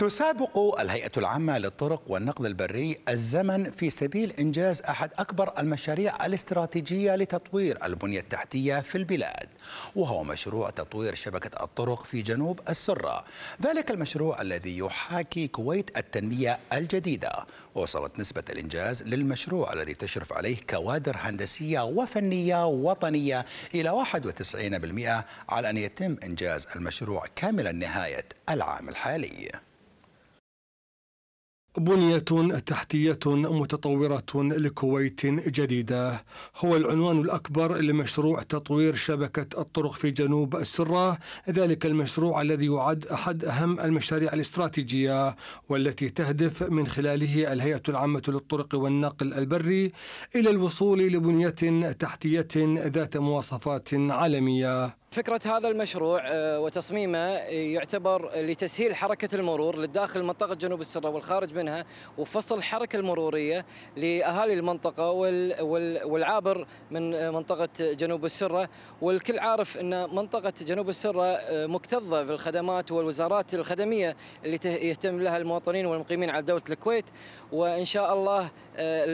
تسابق الهيئة العامة للطرق والنقل البري الزمن في سبيل إنجاز أحد أكبر المشاريع الاستراتيجية لتطوير البنية التحتية في البلاد وهو مشروع تطوير شبكة الطرق في جنوب السرة ذلك المشروع الذي يحاكي كويت التنمية الجديدة وصلت نسبة الإنجاز للمشروع الذي تشرف عليه كوادر هندسية وفنية وطنية إلى 91% على أن يتم إنجاز المشروع كاملا نهاية العام الحالي بنية تحتية متطورة لكويت جديدة هو العنوان الأكبر لمشروع تطوير شبكة الطرق في جنوب السرة ذلك المشروع الذي يعد أحد أهم المشاريع الاستراتيجية والتي تهدف من خلاله الهيئة العامة للطرق والنقل البري إلى الوصول لبنية تحتية ذات مواصفات عالمية فكرة هذا المشروع آه، وتصميمه يعتبر لتسهيل حركة المرور للداخل منطقة جنوب السرة والخارج منها وفصل الحركة المرورية لأهالي المنطقة والعابر من منطقة جنوب السرة والكل عارف أن منطقة جنوب السرة آه، مكتظة بالخدمات والوزارات الخدمية اللي يهتم لها المواطنين والمقيمين على دولة الكويت وإن شاء الله آه،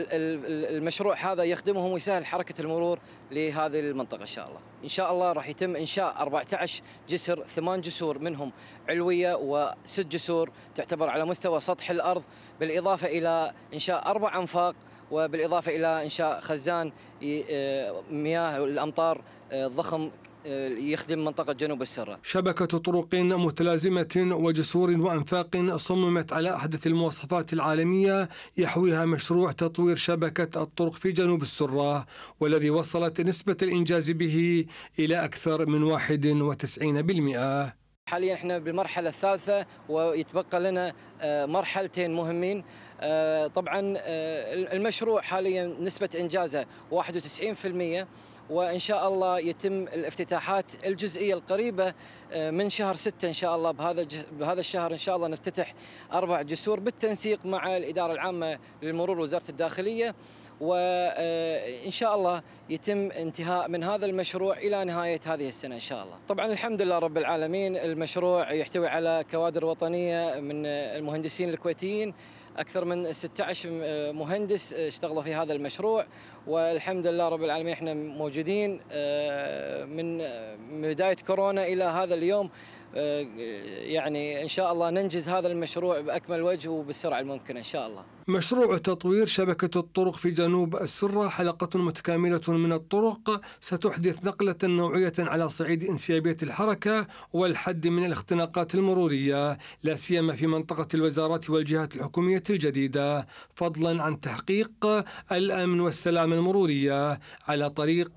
المشروع هذا يخدمهم ويسهل حركة المرور لهذه المنطقة إن شاء الله ان شاء الله راح يتم انشاء 14 جسر ثمان جسور منهم علويه وست جسور تعتبر على مستوى سطح الارض بالاضافه الى انشاء اربع انفاق وبالاضافه الى انشاء خزان آه، مياه الامطار آه، ضخم يخدم منطقة جنوب السرة شبكة طرق متلازمة وجسور وأنفاق صممت على أحدث المواصفات العالمية يحويها مشروع تطوير شبكة الطرق في جنوب السرة والذي وصلت نسبة الإنجاز به إلى أكثر من 91% حاليا احنا بالمرحله الثالثه ويتبقى لنا آه، مرحلتين مهمين آه، طبعا آه، المشروع حاليا نسبه انجازه 91% وإن شاء الله يتم الافتتاحات الجزئية القريبة آه، من شهر ستة إن شاء الله بهذا بهذا الشهر إن شاء الله نفتتح أربع جسور بالتنسيق مع الإدارة العامة للمرور وزارة الداخلية وإن آه، شاء الله يتم انتهاء من هذا المشروع إلى نهاية هذه السنة إن شاء الله طبعا الحمد لله رب العالمين المشروع يحتوي على كوادر وطنية من المهندسين الكويتيين اكثر من 16 مهندس اشتغلوا في هذا المشروع والحمد لله رب العالمين احنا موجودين آه، آه، من بدايه كورونا الى هذا اليوم يعني إن شاء الله ننجز هذا المشروع بأكمل وجه وبالسرعة الممكنة إن شاء الله مشروع تطوير شبكة الطرق في جنوب السرة حلقة متكاملة من الطرق ستحدث نقلة نوعية على صعيد انسيابية الحركة والحد من الاختناقات المرورية لا سيما في منطقة الوزارات والجهات الحكومية الجديدة فضلا عن تحقيق الأمن والسلام المرورية على طريق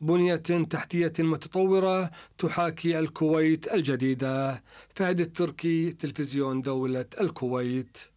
بنية تحتية متطورة تحاكي الكويت الجديدة السيدة فهد التركي تلفزيون دولة الكويت